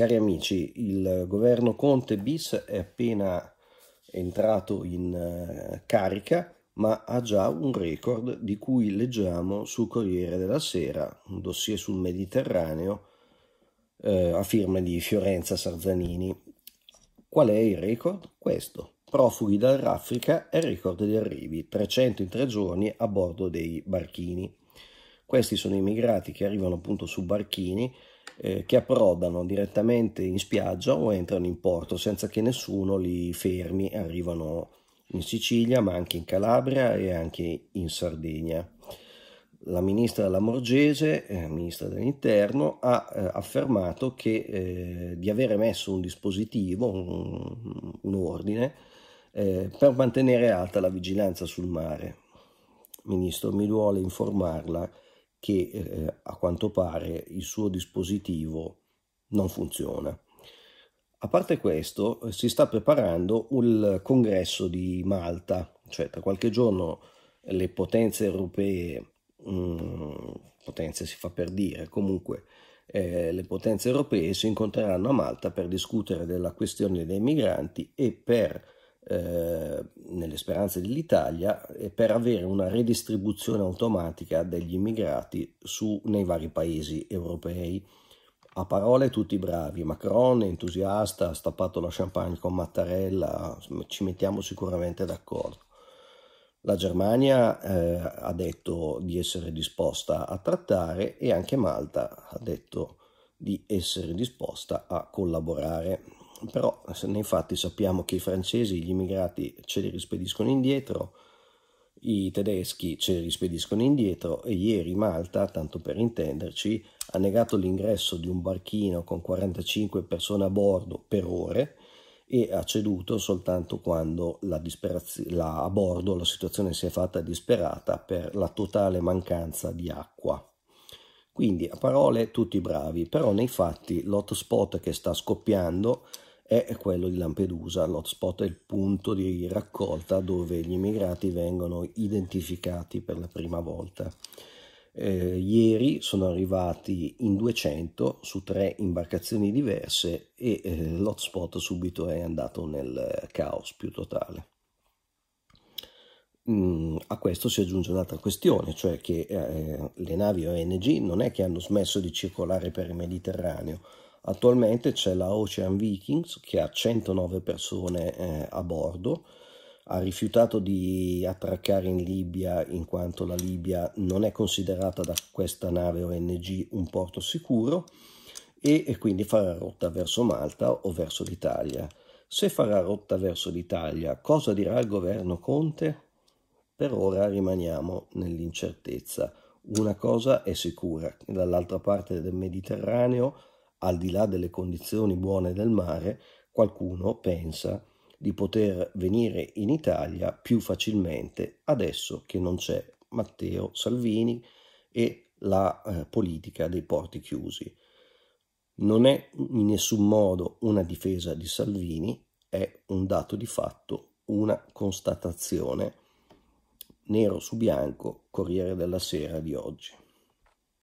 Cari amici, il governo Conte bis è appena entrato in eh, carica, ma ha già un record di cui leggiamo sul Corriere della Sera, un dossier sul Mediterraneo eh, a firma di Fiorenza Sarzanini. Qual è il record? Questo. Profughi dall'Africa e record di arrivi, 300 in tre giorni a bordo dei barchini. Questi sono i migrati che arrivano appunto su barchini eh, che approdano direttamente in spiaggia o entrano in porto senza che nessuno li fermi, arrivano in Sicilia ma anche in Calabria e anche in Sardegna. La ministra Lamorgese, eh, ministra dell'Interno, ha eh, affermato che, eh, di avere messo un dispositivo, un, un ordine, eh, per mantenere alta la vigilanza sul mare. Ministro, mi vuole informarla che eh, a quanto pare il suo dispositivo non funziona. A parte questo, eh, si sta preparando il congresso di Malta, cioè tra qualche giorno le potenze europee, mh, mm, potenze si fa per dire, comunque eh, le potenze europee si incontreranno a Malta per discutere della questione dei migranti e per eh, nelle speranze dell'Italia, eh, per avere una redistribuzione automatica degli immigrati su, nei vari paesi europei. A parole tutti bravi, Macron è entusiasta, ha stappato la champagne con Mattarella, ci mettiamo sicuramente d'accordo. La Germania eh, ha detto di essere disposta a trattare e anche Malta ha detto di essere disposta a collaborare però nei fatti sappiamo che i francesi gli immigrati ce li rispediscono indietro, i tedeschi ce li rispediscono indietro e ieri Malta, tanto per intenderci, ha negato l'ingresso di un barchino con 45 persone a bordo per ore e ha ceduto soltanto quando la la, a bordo la situazione si è fatta disperata per la totale mancanza di acqua. Quindi a parole tutti bravi, però nei fatti l'hotspot che sta scoppiando è quello di Lampedusa. L'hotspot è il punto di raccolta dove gli immigrati vengono identificati per la prima volta. Eh, ieri sono arrivati in 200 su tre imbarcazioni diverse e eh, l'hotspot subito è andato nel caos più totale. Mm, a questo si aggiunge un'altra questione, cioè che eh, le navi ONG non è che hanno smesso di circolare per il Mediterraneo, Attualmente c'è la Ocean Vikings che ha 109 persone eh, a bordo, ha rifiutato di attraccare in Libia in quanto la Libia non è considerata da questa nave ONG un porto sicuro e, e quindi farà rotta verso Malta o verso l'Italia. Se farà rotta verso l'Italia, cosa dirà il governo Conte? Per ora rimaniamo nell'incertezza. Una cosa è sicura, dall'altra parte del Mediterraneo al di là delle condizioni buone del mare, qualcuno pensa di poter venire in Italia più facilmente adesso che non c'è Matteo Salvini e la eh, politica dei porti chiusi. Non è in nessun modo una difesa di Salvini, è un dato di fatto, una constatazione nero su bianco, Corriere della Sera di oggi.